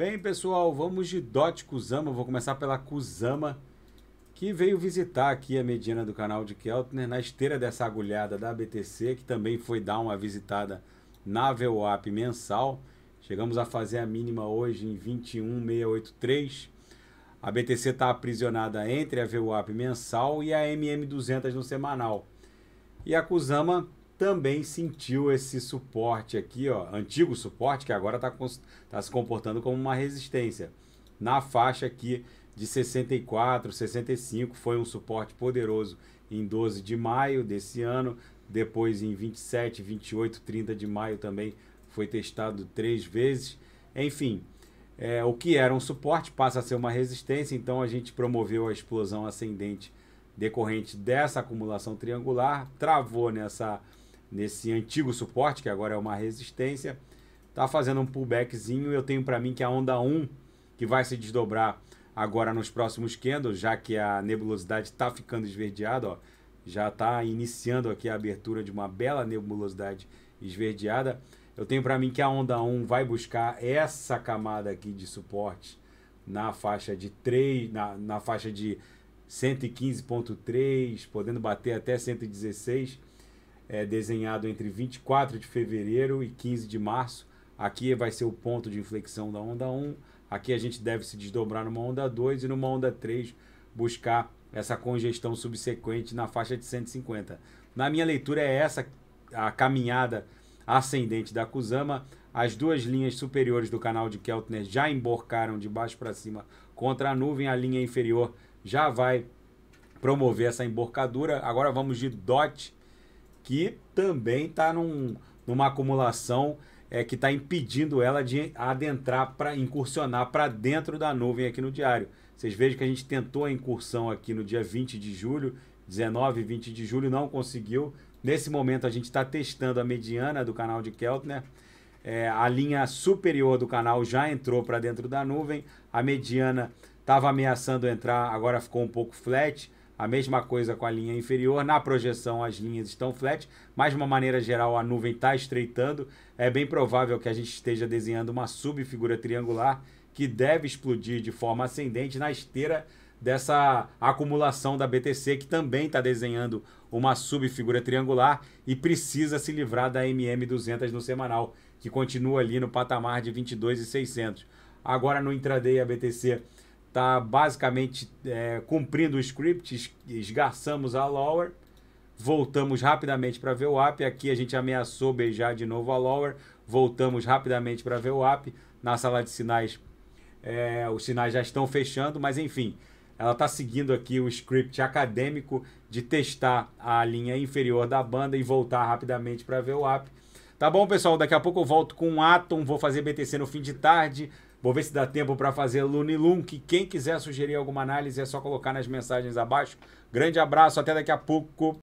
Bem, pessoal, vamos de Dot Kusama. Vou começar pela Kusama, que veio visitar aqui a mediana do canal de Keltner na esteira dessa agulhada da BTC, que também foi dar uma visitada na VWAP mensal. Chegamos a fazer a mínima hoje em 21,683. A BTC está aprisionada entre a VWAP mensal e a MM200 no semanal. E a Kusama também sentiu esse suporte aqui, ó, antigo suporte, que agora está tá se comportando como uma resistência. Na faixa aqui de 64, 65, foi um suporte poderoso em 12 de maio desse ano, depois em 27, 28, 30 de maio também foi testado três vezes. Enfim, é, o que era um suporte passa a ser uma resistência, então a gente promoveu a explosão ascendente decorrente dessa acumulação triangular, travou nessa nesse antigo suporte, que agora é uma resistência, está fazendo um pullbackzinho. Eu tenho para mim que a onda 1, que vai se desdobrar agora nos próximos candles, já que a nebulosidade está ficando esverdeada, ó, já está iniciando aqui a abertura de uma bela nebulosidade esverdeada. Eu tenho para mim que a onda 1 vai buscar essa camada aqui de suporte na faixa de 3, na, na faixa de 115.3, podendo bater até 116 é, desenhado entre 24 de fevereiro e 15 de março. Aqui vai ser o ponto de inflexão da onda 1. Aqui a gente deve se desdobrar numa onda 2 e numa onda 3 buscar essa congestão subsequente na faixa de 150. Na minha leitura é essa a caminhada ascendente da Kusama. As duas linhas superiores do canal de Keltner já emborcaram de baixo para cima contra a nuvem, a linha inferior já vai promover essa emborcadura. Agora vamos de DOT que também está num, numa acumulação é, que está impedindo ela de adentrar, para incursionar para dentro da nuvem aqui no diário. Vocês vejam que a gente tentou a incursão aqui no dia 20 de julho, 19 e 20 de julho, não conseguiu. Nesse momento a gente está testando a mediana do canal de Keltner. É, a linha superior do canal já entrou para dentro da nuvem, a mediana estava ameaçando entrar, agora ficou um pouco flat. A mesma coisa com a linha inferior. Na projeção, as linhas estão flat, mas de uma maneira geral, a nuvem está estreitando. É bem provável que a gente esteja desenhando uma subfigura triangular que deve explodir de forma ascendente na esteira dessa acumulação da BTC, que também está desenhando uma subfigura triangular e precisa se livrar da MM200 no semanal, que continua ali no patamar de 22,600. Agora no intraday a BTC tá basicamente é, cumprindo o script, esgarçamos a Lower, voltamos rapidamente para ver o app, aqui a gente ameaçou beijar de novo a Lower, voltamos rapidamente para ver o app, na sala de sinais é, os sinais já estão fechando, mas enfim, ela está seguindo aqui o script acadêmico de testar a linha inferior da banda e voltar rapidamente para ver o app. Tá bom, pessoal? Daqui a pouco eu volto com o Atom, vou fazer BTC no fim de tarde. Vou ver se dá tempo para fazer Lunilun, que quem quiser sugerir alguma análise é só colocar nas mensagens abaixo. Grande abraço, até daqui a pouco.